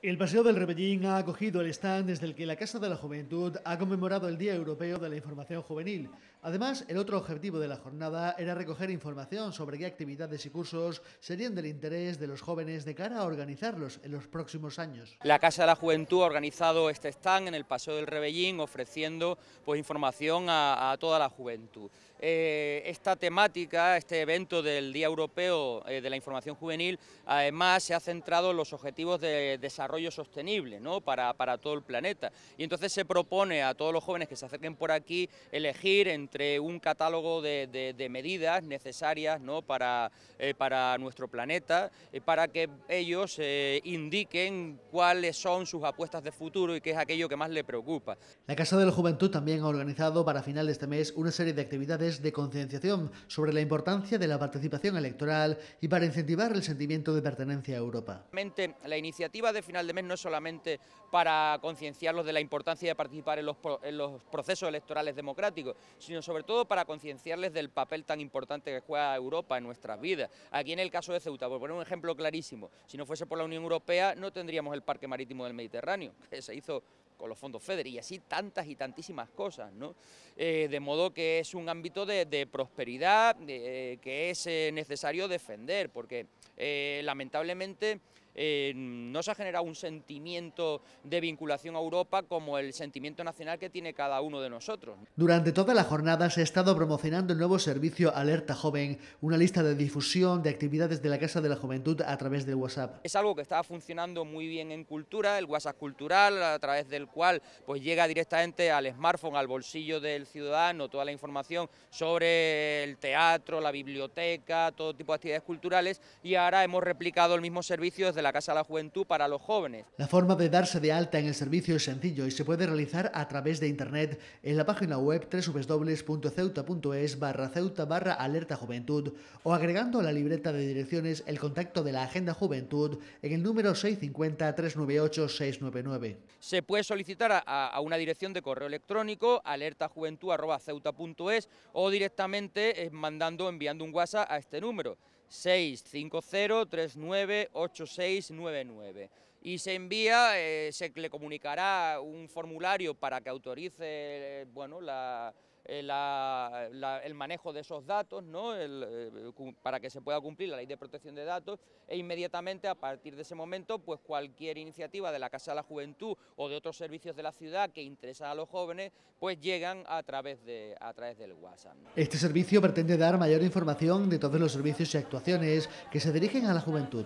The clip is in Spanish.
El Paseo del Rebellín ha acogido el stand desde el que la Casa de la Juventud ha conmemorado el Día Europeo de la Información Juvenil. Además, el otro objetivo de la jornada era recoger información sobre qué actividades y cursos serían del interés de los jóvenes de cara a organizarlos en los próximos años. La Casa de la Juventud ha organizado este stand en el Paseo del Rebellín ofreciendo pues, información a, toda la juventud. Eh, esta temática, este evento del Día Europeo eh, de la Información Juvenil, además se ha centrado en los objetivos de desarrollo desarrollo sostenible ¿no? para, para todo el planeta. Y entonces se propone a todos los jóvenes que se acerquen por aquí elegir entre un catálogo de, de, medidas necesarias ¿no? para, eh, para nuestro planeta, eh, para que ellos eh, indiquen cuáles son sus apuestas de futuro y qué es aquello que más le preocupa. La Casa de la Juventud también ha organizado para final de este mes una serie de actividades de concienciación sobre la importancia de la participación electoral y para incentivar el sentimiento de pertenencia a Europa. La iniciativa de final de mes no es solamente para concienciarlos de la importancia de participar en los, procesos electorales democráticos, sino sobre todo para concienciarles del papel tan importante que juega Europa en nuestras vidas. Aquí en el caso de Ceuta, por poner un ejemplo clarísimo, si no fuese por la Unión Europea no tendríamos el Parque Marítimo del Mediterráneo, que se hizo con los fondos FEDER y así tantas y tantísimas cosas, ¿no? Eh, de modo que es un ámbito de, prosperidad eh, que es eh, necesario defender, porque lamentablemente eh, no se ha generado un sentimiento de vinculación a Europa como el sentimiento nacional que tiene cada uno de nosotros. Durante toda la jornada se ha estado promocionando el nuevo servicio Alerta Joven, una lista de difusión de actividades de la Casa de la Juventud a través del WhatsApp. Es algo que estaba funcionando muy bien en cultura, el WhatsApp cultural, a través del cual pues llega directamente al smartphone, al bolsillo del ciudadano, toda la información sobre el teatro, la biblioteca, todo tipo de actividades culturales y ahora hemos replicado el mismo servicio desde la la Casa de la Juventud para los jóvenes. La forma de darse de alta en el servicio es sencillo y se puede realizar a través de Internet en la página web www.ceuta.es barra ceuta barra alerta juventud o agregando a la libreta de direcciones el contacto de la Agenda Juventud en el número 650-398-699. Se puede solicitar a, una dirección de correo electrónico alertajuventud.ceuta.es o directamente eh, mandando, enviando un WhatsApp a este número. 650398699 y se envía, eh, se le comunicará un formulario para que autorice eh, bueno, la, eh, el manejo de esos datos eh, para que se pueda cumplir la ley de protección de datos e inmediatamente a partir de ese momento pues cualquier iniciativa de la Casa de la Juventud o de otros servicios de la ciudad que interesan a los jóvenes pues llegan a través, a través del WhatsApp. Este servicio pretende dar mayor información de todos los servicios y actuaciones que se dirigen a la juventud.